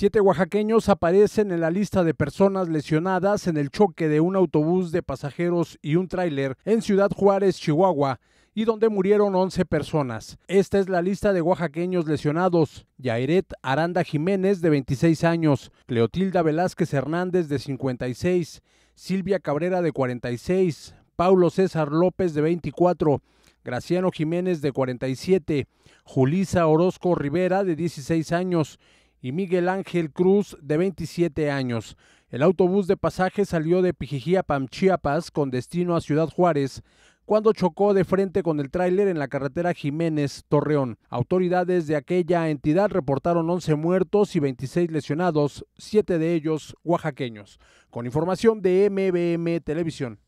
Siete oaxaqueños aparecen en la lista de personas lesionadas en el choque de un autobús de pasajeros y un tráiler en Ciudad Juárez, Chihuahua, y donde murieron 11 personas. Esta es la lista de oaxaqueños lesionados. Yairet Aranda Jiménez, de 26 años, Cleotilda Velázquez Hernández, de 56, Silvia Cabrera, de 46, Paulo César López, de 24, Graciano Jiménez, de 47, Julisa Orozco Rivera, de 16 años, y Miguel Ángel Cruz, de 27 años. El autobús de pasaje salió de Pijijiapam, Chiapas, con destino a Ciudad Juárez, cuando chocó de frente con el tráiler en la carretera Jiménez Torreón. Autoridades de aquella entidad reportaron 11 muertos y 26 lesionados, siete de ellos oaxaqueños. Con información de MBM Televisión.